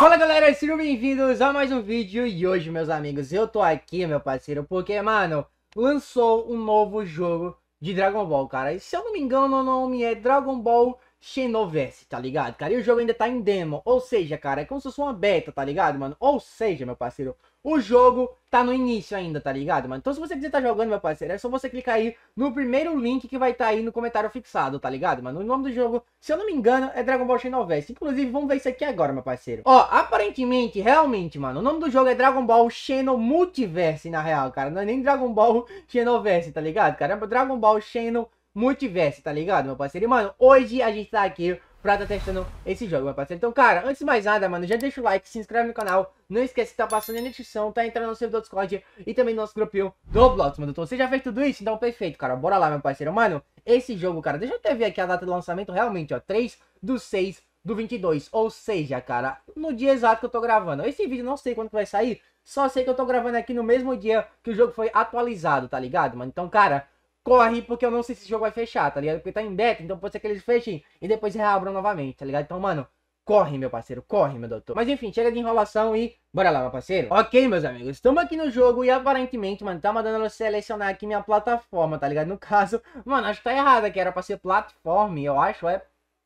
Fala galera, sejam bem-vindos a mais um vídeo e hoje, meus amigos, eu tô aqui, meu parceiro, porque, mano, lançou um novo jogo de Dragon Ball, cara. E se eu não me engano, o nome é Dragon Ball Xenoverse, tá ligado, cara? E o jogo ainda tá em demo, ou seja, cara, é como se fosse uma beta, tá ligado, mano? Ou seja, meu parceiro, o jogo tá no início ainda, tá ligado, mano? Então se você quiser tá jogando, meu parceiro, é só você clicar aí no primeiro link que vai estar tá aí no comentário fixado, tá ligado, mano? O nome do jogo, se eu não me engano, é Dragon Ball Xenoverse. Inclusive, vamos ver isso aqui agora, meu parceiro. Ó, aparentemente, realmente, mano, o nome do jogo é Dragon Ball Xeno Multiverse, na real, cara. Não é nem Dragon Ball Xenoverse, tá ligado, cara? É Dragon Ball Xeno multiverso, tá ligado, meu parceiro? E, mano, hoje a gente tá aqui pra tá testando esse jogo, meu parceiro. Então, cara, antes de mais nada, mano, já deixa o like, se inscreve no canal. Não esquece que tá passando aí na descrição, tá entrando no servidor Discord e também no nosso grupinho do Blox, mano. Então, você já fez tudo isso? Então, perfeito, cara. Bora lá, meu parceiro. Mano, esse jogo, cara, deixa eu até ver aqui a data de lançamento, realmente, ó. 3 do 6 do 22. Ou seja, cara, no dia exato que eu tô gravando. Esse vídeo não sei quando vai sair, só sei que eu tô gravando aqui no mesmo dia que o jogo foi atualizado, tá ligado, mano? Então, cara corre, porque eu não sei se esse jogo vai fechar, tá ligado? Porque tá em beta, então pode ser que eles fechem e depois reabram novamente, tá ligado? Então, mano, Corre, meu parceiro, corre, meu doutor. Mas enfim, chega de enrolação e bora lá, meu parceiro. Ok, meus amigos, estamos aqui no jogo e aparentemente, mano, tá mandando eu selecionar aqui minha plataforma, tá ligado? No caso, mano, acho que tá errado que era pra ser platform, eu acho, é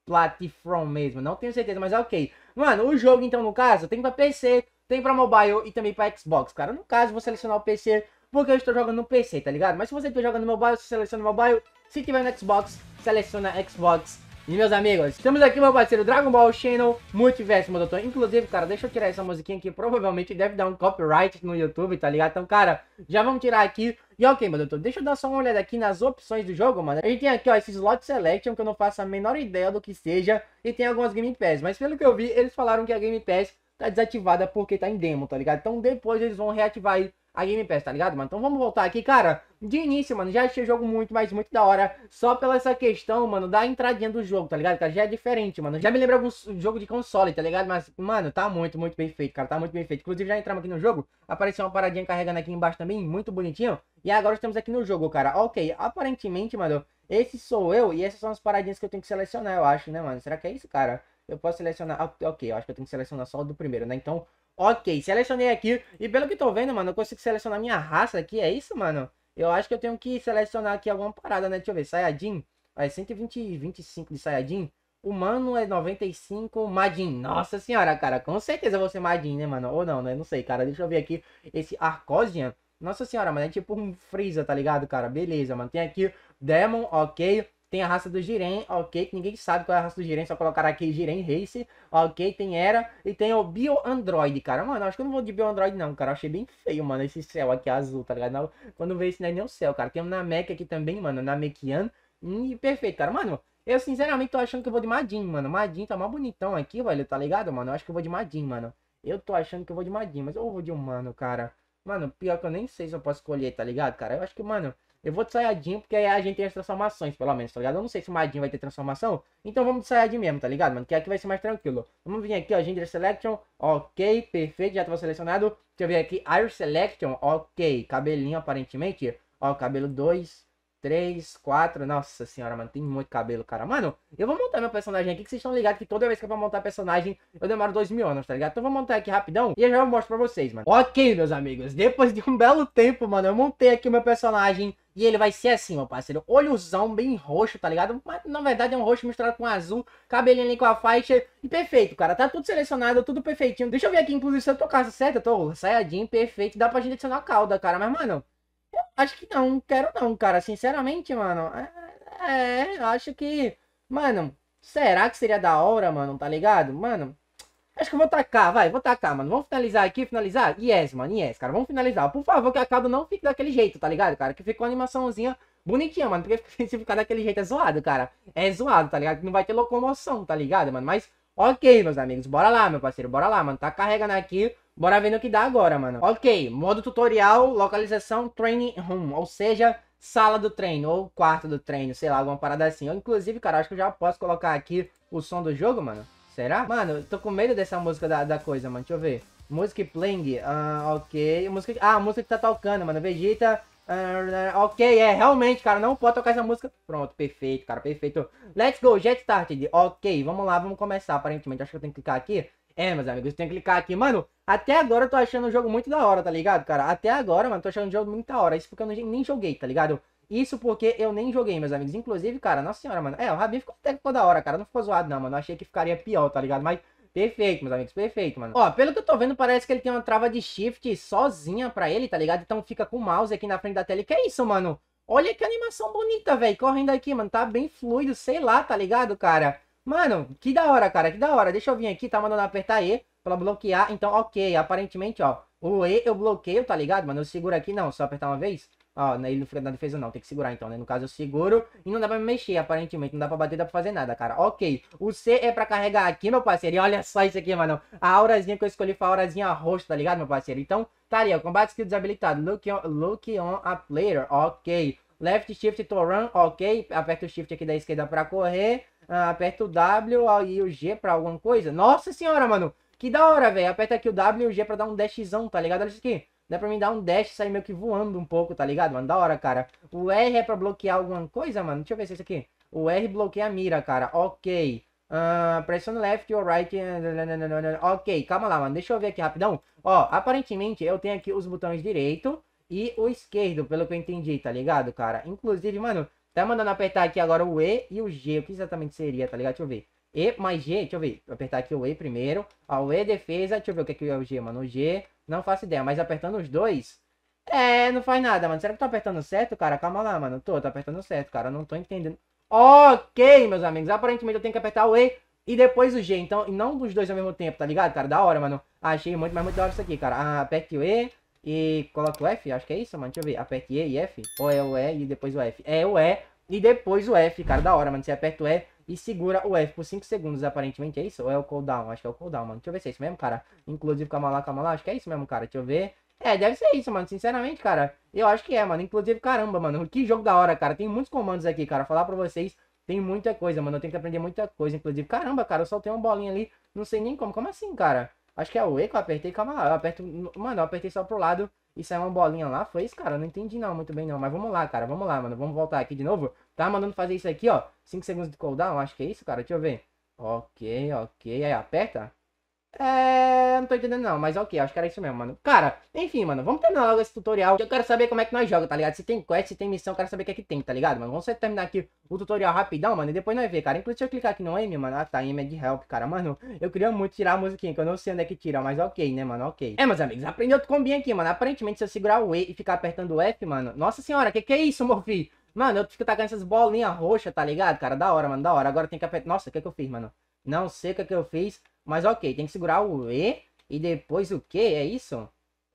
platform mesmo, não tenho certeza, mas é ok. Mano, o jogo então, no caso, tem pra PC, tem pra mobile e também pra Xbox, cara. No caso, vou selecionar o PC porque eu estou jogando no PC, tá ligado? Mas se você estiver jogando no mobile, você seleciona mobile. Se tiver no Xbox, seleciona Xbox. E meus amigos, temos aqui meu parceiro Dragon Ball Channel Multiverso, meu doutor. Inclusive, cara, deixa eu tirar essa musiquinha que provavelmente deve dar um copyright no YouTube, tá ligado? Então, cara, já vamos tirar aqui. E ok, meu doutor, deixa eu dar só uma olhada aqui nas opções do jogo, mano. A gente tem aqui, ó, esse slot selection que eu não faço a menor ideia do que seja. E tem algumas Game Pass, mas pelo que eu vi, eles falaram que a Game Pass tá desativada porque tá em demo, tá ligado? Então depois eles vão reativar aí a Game Pass, tá ligado, mano? Então vamos voltar aqui, cara. De início, mano, já achei o jogo muito, mas muito da hora. Só pela essa questão, mano, da entradinha do jogo, tá ligado, cara? Já é diferente, mano. Já me lembra algum jogo de console, tá ligado? Mas, mano, tá muito, muito bem feito, cara. Tá muito bem feito. Inclusive, já entramos aqui no jogo. Apareceu uma paradinha carregando aqui embaixo também, muito bonitinho. E agora estamos aqui no jogo, cara. Ok, aparentemente, mano, esse sou eu e essas são as paradinhas que eu tenho que selecionar, eu acho, né, mano? Será que é isso, cara? Eu posso selecionar... Ah, ok, eu acho que eu tenho que selecionar só o do primeiro, né? Então, Ok, selecionei aqui. E pelo que tô vendo, mano, eu consigo selecionar minha raça aqui, é isso, mano? Eu acho que eu tenho que selecionar aqui alguma parada, né? Deixa eu ver, Sayajin. É 120, 25 de Sayajin. Humano é 95, Madin. Nossa senhora, cara, com certeza você vou ser Madin, né, mano? Ou não, né? Não sei, cara. Deixa eu ver aqui esse Arcosian. Nossa senhora, mano, é tipo um Freeza, tá ligado, cara? Beleza, mano. Tem aqui Demon, ok. Tem a raça do Jiren, ok, que ninguém sabe qual é a raça do Jiren, só colocar aqui Jiren Race, ok, tem Era e tem o Bio Android, cara. Mano, acho que eu não vou de Bio Android não, cara, eu achei bem feio, mano, esse céu aqui azul, tá ligado? quando vê isso não é nem o céu, cara. Tem o Namek aqui também, mano, Namekian, Hum, perfeito, cara. Mano, eu sinceramente tô achando que eu vou de Madin, mano. Madin tá mais bonitão aqui, velho, tá ligado, mano? Eu acho que eu vou de Madin, mano. Eu tô achando que eu vou de Madin, mas eu vou de humano, cara. Mano, pior que eu nem sei se eu posso escolher, tá ligado, cara? Eu acho que, mano, eu vou de Saiyajin, porque aí a gente tem as transformações, pelo menos, tá ligado? Eu não sei se o Majin vai ter transformação, então vamos de Saiyajin mesmo, tá ligado, mano? Que aqui vai ser mais tranquilo. Vamos vir aqui, ó, Ginger Selection, ok, perfeito, já tava selecionado. Deixa eu ver aqui, Air Selection, ok, cabelinho aparentemente, ó, cabelo 2, 3, 4, nossa senhora, mano, tem muito cabelo, cara. Mano, eu vou montar meu personagem aqui, que vocês estão ligados que toda vez que eu vou montar personagem, eu demoro 2 mil anos, tá ligado? Então eu vou montar aqui rapidão e eu já mostro pra vocês, mano. Ok, meus amigos, depois de um belo tempo, mano, eu montei aqui o meu personagem e ele vai ser assim, meu parceiro. Olhozão bem roxo, tá ligado? Mas na verdade é um roxo misturado com azul. Cabelinho ali com a faixa. E perfeito, cara. Tá tudo selecionado, tudo perfeitinho. Deixa eu ver aqui, inclusive, se eu tô casa certa. tô saiadinho, perfeito. Dá pra gente adicionar calda, cara. Mas, mano, eu acho que não. Quero não, cara. Sinceramente, mano. É, é acho que. Mano, será que seria da hora, mano? Tá ligado? Mano, Acho que eu vou tacar, vai, vou tacar, mano. Vamos finalizar aqui, finalizar? Yes, mano, yes, cara. Vamos finalizar. Por favor, que a cauda não fique daquele jeito, tá ligado, cara? Que fique uma animaçãozinha bonitinha, mano. Porque se ficar daquele jeito é zoado, cara. É zoado, tá ligado? Não vai ter locomoção, tá ligado, mano? Mas, ok, meus amigos. Bora lá, meu parceiro. Bora lá, mano. Tá carregando aqui. Bora ver no que dá agora, mano. Ok, modo tutorial, localização, training room. Ou seja, sala do treino ou quarto do treino, sei lá, alguma parada assim. Ou inclusive, cara, acho que eu já posso colocar aqui o som do jogo, mano. Será? Mano, eu tô com medo dessa música da, da coisa, mano. Deixa eu ver. Música playing. Uh, ok. Música, ah, a música que tá tocando, mano. Vegeta. Uh, ok, é, realmente, cara. Não pode tocar essa música. Pronto, perfeito, cara. Perfeito. Let's go, jet started. Ok, vamos lá, vamos começar, aparentemente. Acho que eu tenho que clicar aqui. É, meus amigos, tem que clicar aqui. Mano, até agora eu tô achando o jogo muito da hora, tá ligado, cara? Até agora, mano, tô achando o jogo muito da hora. Isso porque eu nem joguei, tá ligado? Isso porque eu nem joguei, meus amigos. Inclusive, cara, nossa senhora, mano. É, o Rabin ficou até toda hora, cara. Não ficou zoado, não, mano. Eu achei que ficaria pior, tá ligado? Mas Perfeito, meus amigos, perfeito, mano. Ó, pelo que eu tô vendo, parece que ele tem uma trava de shift sozinha pra ele, tá ligado? Então fica com o mouse aqui na frente da tela. que é isso, mano? Olha que animação bonita, velho. Correndo aqui, mano. Tá bem fluido, sei lá, tá ligado, cara? Mano, que da hora, cara, que da hora. Deixa eu vir aqui, tá mandando apertar E pra bloquear. Então, ok, aparentemente, ó. O E eu bloqueio, tá ligado, mano? Eu seguro aqui, não, só apertar uma vez. Ó, né, ele não, na defesa não, tem que segurar então, né? No caso eu seguro e não dá pra me mexer, aparentemente. Não dá pra bater, dá pra fazer nada, cara. Ok, o C é pra carregar aqui, meu parceiro. E olha só isso aqui, mano. A aurazinha que eu escolhi foi a aurazinha roxa, tá ligado, meu parceiro? Então, tá ali, ó. Combate skill desabilitado. Look on, look on a player, ok. Left shift to run, ok. Aperta o shift aqui da esquerda pra correr. Ah, aperta o W e o G pra alguma coisa. Nossa senhora, mano. Que da hora, velho. Aperta aqui o W e o G pra dar um dashzão, tá ligado? Olha isso aqui. Dá pra mim dar um dash e sair meio que voando um pouco, tá ligado, mano? Da hora, cara. O R é pra bloquear alguma coisa, mano? Deixa eu ver se é isso aqui. O R bloqueia a mira, cara. Ok. Uh, pressione left ou right. Ok, calma lá, mano. Deixa eu ver aqui rapidão. Ó, aparentemente eu tenho aqui os botões direito e o esquerdo, pelo que eu entendi, tá ligado, cara? Inclusive, mano, tá mandando apertar aqui agora o E e o G. O que exatamente seria, tá ligado? Deixa eu ver. E mais G, deixa eu ver. Vou apertar aqui o E primeiro. Ó, o E defesa. Deixa eu ver o que é, que é o G, mano. O G. Não faço ideia, mas apertando os dois. É, não faz nada, mano. Será que eu tô apertando certo, cara? Calma lá, mano. Tô, tô apertando certo, cara. Eu não tô entendendo. Ok, meus amigos. Aparentemente eu tenho que apertar o E e depois o G. Então, não dos dois ao mesmo tempo, tá ligado, cara? Da hora, mano. Achei muito, mas muito da hora isso aqui, cara. Ah, aperte o E e coloca o F. Acho que é isso, mano. Deixa eu ver. Aperte E e F. Ou é o E e depois o F. É o E e depois o F, cara. Da hora, mano. Você aperta o E e segura o F por 5 segundos, aparentemente. É isso? Ou é o cooldown? Acho que é o cooldown, mano. Deixa eu ver se é isso mesmo, cara. Inclusive, calma lá, calma lá. Acho que é isso mesmo, cara. Deixa eu ver. É, deve ser isso, mano. Sinceramente, cara. Eu acho que é, mano. Inclusive, caramba, mano. Que jogo da hora, cara. Tem muitos comandos aqui, cara. Falar pra vocês. Tem muita coisa, mano. Eu tenho que aprender muita coisa. Inclusive, caramba, cara. Eu soltei uma bolinha ali. Não sei nem como. Como assim, cara? Acho que é o E que eu apertei. Calma lá. Eu aperto. Mano, eu apertei só pro lado e saiu uma bolinha lá. Foi isso, cara? Eu não entendi não muito bem não. Mas vamos lá, cara. Vamos lá, mano. Vamos voltar aqui de novo. Tá mandando fazer isso aqui, ó. 5 segundos de cooldown, acho que é isso, cara. Deixa eu ver. Ok, ok. Aí, aperta. É, não tô entendendo não, mas ok, acho que era isso mesmo, mano Cara, enfim, mano, vamos terminar logo esse tutorial Eu quero saber como é que nós jogamos, tá ligado? Se tem quest, se tem missão, eu quero saber o que é que tem, tá ligado, mano? Vamos terminar aqui o tutorial rapidão, mano E depois nós vemos, cara Inclusive, se eu clicar aqui no M mano Ah, tá, M é de help, cara Mano, eu queria muito tirar a musiquinha Que eu não sei onde é que tira, mas ok, né, mano, ok É, meus amigos, aprendi outro combinho aqui, mano Aparentemente, se eu segurar o E e ficar apertando o F, mano Nossa senhora, que que é isso, meu Mano, eu fico tacando essas bolinhas roxas, tá ligado, cara? Da hora, mano, da hora. Agora tem que apertar... Nossa, o que é que eu fiz, mano? Não sei o que é que eu fiz, mas ok. Tem que segurar o E e depois o que? É isso?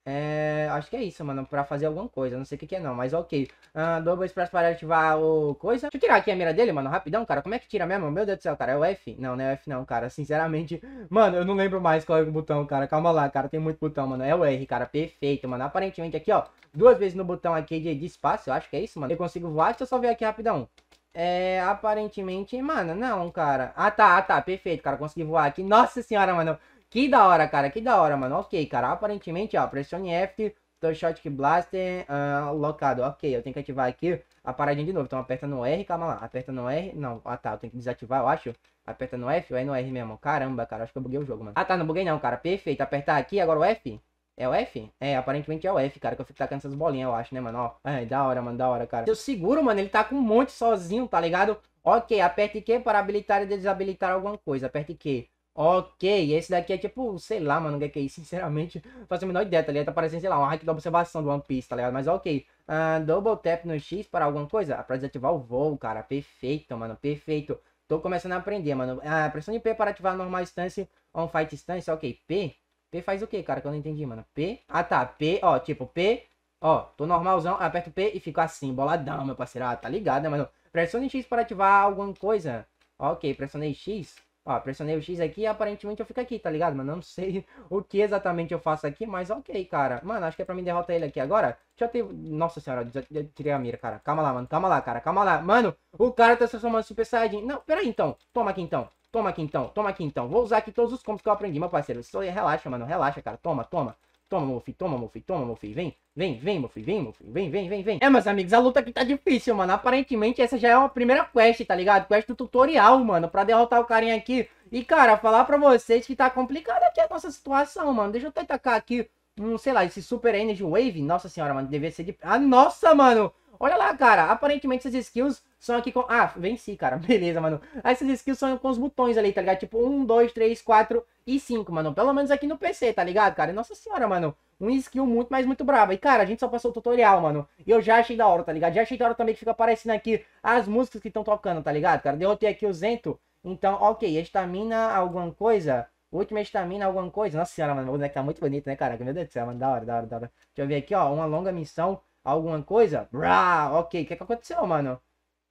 É, acho que é isso, mano, pra fazer alguma coisa. Não sei o que, que é não, mas ok. Ah, Double Express para ativar o coisa. Deixa eu tirar aqui a mira dele, mano, rapidão, cara. Como é que tira mesmo? Meu Deus do céu, cara. É o F? Não, não é o F não, cara. Sinceramente, mano, eu não lembro mais qual é o botão, cara. Calma lá, cara. Tem muito botão, mano. É o R, cara. Perfeito, mano. Aparentemente aqui, ó. Duas vezes no botão aqui de, de espaço, eu acho que é isso, mano. Eu consigo voar, deixa eu só ver aqui rapidão. É, aparentemente, mano, não, cara. Ah, tá, ah, tá, perfeito, cara. Consegui voar aqui. Nossa senhora, mano. Que da hora, cara, que da hora, mano. Ok, cara, aparentemente, ó, pressione F, Toshot Blaster uh, ah, locado. Ok, eu tenho que ativar aqui a paradinha de novo. Então aperta no R, calma lá. Aperta no R, não, ah tá, eu tenho que desativar, eu acho. Aperta no F ou é no R mesmo? Caramba, cara, acho que eu buguei o jogo, mano. Ah tá, não buguei não, cara, perfeito. Apertar aqui, agora o F? É o F? É, aparentemente é o F, cara, que eu fico tacando essas bolinhas, eu acho, né, mano? Ó, ai, da hora, mano, da hora, cara. Eu seguro, mano, ele tá com um monte sozinho, tá ligado? Ok, aperte Q para habilitar e desabilitar alguma coisa. Aperte Q. Ok, esse daqui é tipo, sei lá, mano, o que é isso? Sinceramente, não faço a menor ideia, tá ligado? Tá parecendo, sei lá, um hack da observação do One Piece, tá ligado? Mas ok. Uh, double tap no X para alguma coisa? Ah, pra desativar o voo, cara. Perfeito, mano, perfeito. Tô começando a aprender, mano. Uh, pressão de P para ativar normal stance, on fight stance, ok. P? P faz o que, cara? Que eu não entendi, mano. P? Ah, tá. P, ó, tipo, P, ó, tô normalzão, aperto P e fico assim, boladão, meu parceiro. Ah, tá ligado, né, mano? Pressão de X para ativar alguma coisa. Ok, pressionei X. Ó, pressionei o X aqui e aparentemente eu fico aqui, tá ligado, mano? Eu não sei o que exatamente eu faço aqui, mas ok, cara. Mano, acho que é pra mim derrotar ele aqui agora. Deixa eu ter... Nossa senhora, eu tirei a mira, cara. Calma lá, mano. Calma lá, cara. Calma lá. Mano, o cara tá se transformando Super Saiyajin. Não, peraí então. Toma aqui então. Toma aqui então. Toma aqui então. Vou usar aqui todos os combos que eu aprendi, meu parceiro. relaxa, mano. Relaxa, cara. Toma, toma. Toma, meu filho, toma, meu filho, toma, meu filho. Vem, vem, vem, meu filho, vem, meu filho. Vem, vem, vem, vem. É, meus amigos, a luta aqui tá difícil, mano. Aparentemente essa já é uma primeira quest, tá ligado? Quest do tutorial, mano, pra derrotar o carinha aqui. E, cara, falar pra vocês que tá complicada aqui a nossa situação, mano. Deixa eu até tacar aqui, um, sei lá, esse Super Energy Wave. Nossa senhora, mano, devia ser de... Ah, nossa, mano! Olha lá, cara. Aparentemente essas skills são aqui com... Ah, venci, cara. Beleza, mano. Ah, essas skills são com os botões ali, tá ligado? Tipo 1, 2, 3, 4 e 5, mano. Pelo menos aqui no PC, tá ligado, cara? Nossa senhora, mano. Um skill muito, mas muito brava. E, cara, a gente só passou o tutorial, mano. E eu já achei da hora, tá ligado? Já achei da hora também que fica aparecendo aqui as músicas que estão tocando, tá ligado, cara? Derrotei aqui o Zento. Então, ok. Estamina alguma coisa... Última estamina, alguma coisa. Nossa senhora, mano, o boneco tá muito bonito, né, cara? Meu Deus do céu, mano. Da hora, da hora, da hora. Deixa eu ver aqui, ó. Uma longa missão alguma coisa? Brá, ok, o que, que aconteceu, mano?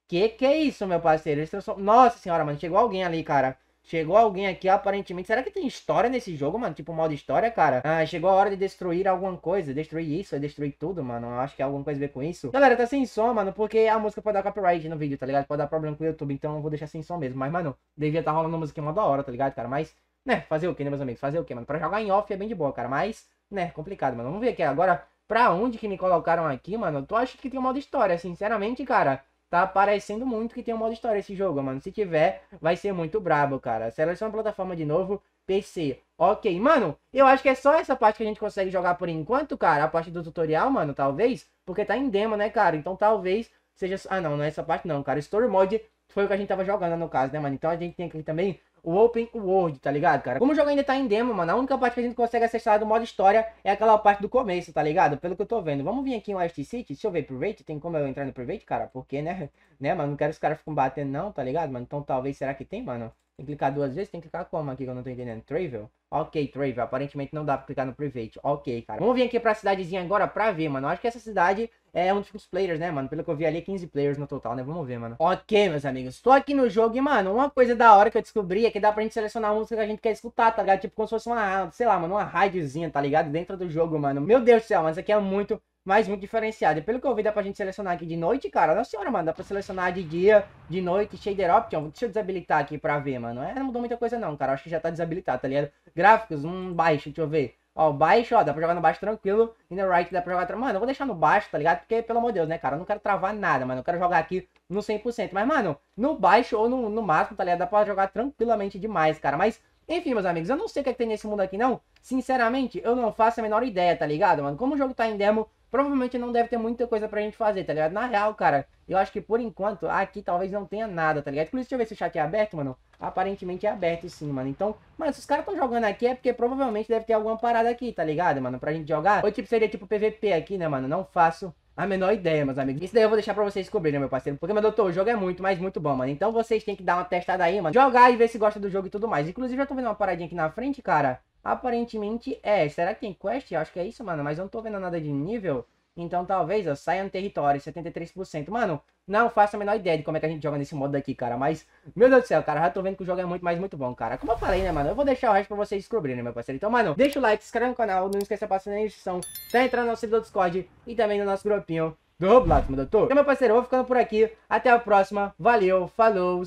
Que que é isso, meu parceiro? Eles transform... Nossa senhora, mano, chegou alguém ali, cara. Chegou alguém aqui, aparentemente. Será que tem história nesse jogo, mano? Tipo, modo história, cara? Ah, chegou a hora de destruir alguma coisa. Destruir isso, é destruir tudo, mano. acho que é alguma coisa a ver com isso. Galera, tá sem som, mano, porque a música pode dar copyright no vídeo, tá ligado? Pode dar problema com o YouTube, então eu vou deixar sem som mesmo. Mas, mano, devia estar tá rolando música uma da hora, tá ligado, cara? Mas, né, fazer o que, né, meus amigos? Fazer o que, mano? Pra jogar em off é bem de boa, cara. Mas, né, complicado, mano. Vamos ver aqui agora pra onde que me colocaram aqui, mano, tu acha que tem um modo história. Sinceramente, cara, tá parecendo muito que tem um modo história esse jogo, mano. Se tiver, vai ser muito brabo, cara. Seleciona a plataforma de novo, PC. Ok, mano, eu acho que é só essa parte que a gente consegue jogar por enquanto, cara. A parte do tutorial, mano, talvez. Porque tá em demo, né, cara? Então talvez seja... Ah, não, não é essa parte não, cara. Story Mode foi o que a gente tava jogando, no caso, né, mano? Então a gente tem aqui também o Open World, tá ligado, cara? Como o jogo ainda tá em demo, mano, a única parte que a gente consegue acessar do modo história é aquela parte do começo, tá ligado? Pelo que eu tô vendo. Vamos vir aqui em West City, deixa eu ver Private, tem como eu entrar no Private, cara? Porque, né, né, mano, não quero que os caras ficam batendo não, tá ligado, mano? Então talvez, será que tem, mano? Tem que clicar duas vezes? Tem que clicar como aqui que eu não tô entendendo? Travel? Ok, Travel. Aparentemente não dá pra clicar no Private. Ok, cara. Vamos vir aqui pra cidadezinha agora pra ver, mano. Eu acho que essa cidade é um dos players, né, mano? Pelo que eu vi ali, 15 é players no total, né? Vamos ver, mano. Ok, meus amigos. Tô aqui no jogo e, mano, uma coisa da hora que eu descobri é que dá pra gente selecionar a música que a gente quer escutar, tá ligado? Tipo como se fosse uma, sei lá, mano, uma rádiozinha, tá ligado? Dentro do jogo, mano. Meu Deus do céu, mas isso aqui é muito mas muito diferenciada. Pelo que eu vi, dá pra gente selecionar aqui de noite, cara. Nossa senhora, mano, dá pra selecionar de dia, de noite, shader option. Deixa eu desabilitar aqui pra ver, mano. É, não mudou muita coisa não, cara. Acho que já tá desabilitado, tá ligado? Gráficos, um baixo, deixa eu ver. Ó, baixo, ó, dá pra jogar no baixo tranquilo. E no right dá pra jogar... Mano, eu vou deixar no baixo, tá ligado? Porque, pelo amor de Deus, né, cara? Eu não quero travar nada, mano. Eu quero jogar aqui no 100%. Mas, mano, no baixo ou no, no máximo, tá ligado? Dá pra jogar tranquilamente demais, cara. Mas, enfim, meus amigos, eu não sei o que, é que tem nesse mundo aqui, não. Sinceramente, eu não faço a menor ideia, tá ligado, mano? Como o jogo tá em demo, provavelmente não deve ter muita coisa pra gente fazer, tá ligado? Na real, cara, eu acho que por enquanto aqui talvez não tenha nada, tá ligado? Inclusive, deixa eu ver se o chat é aberto, mano. Aparentemente é aberto sim, mano. Então, mano, se os caras estão jogando aqui é porque provavelmente deve ter alguma parada aqui, tá ligado, mano? Pra gente jogar. Ou tipo, seria tipo PVP aqui, né, mano? Não faço a menor ideia, meus amigos. Isso daí eu vou deixar pra vocês descobrirem, né, meu parceiro. Porque, meu doutor, o jogo é muito, mas muito bom, mano. Então vocês têm que dar uma testada aí, mano. Jogar e ver se gosta do jogo e tudo mais. Inclusive, eu tô vendo uma paradinha aqui na frente, cara. Aparentemente é. Será que tem quest? Eu acho que é isso, mano. Mas eu não tô vendo nada de nível. Então talvez eu saia no território, 73%. Mano, não faço a menor ideia de como é que a gente joga nesse modo daqui, cara. Mas, meu Deus do céu, cara, já tô vendo que o jogo é muito, mas muito bom, cara. Como eu falei, né, mano? Eu vou deixar o resto pra vocês descobrirem, né, meu parceiro. Então, mano, deixa o like, se inscreve no canal, não esqueça de passar na descrição. Tá entrando no nosso servidor Discord e também no nosso grupinho do Roblox, meu doutor. Então, meu parceiro, eu vou ficando por aqui. Até a próxima. Valeu, falou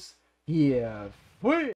e fui!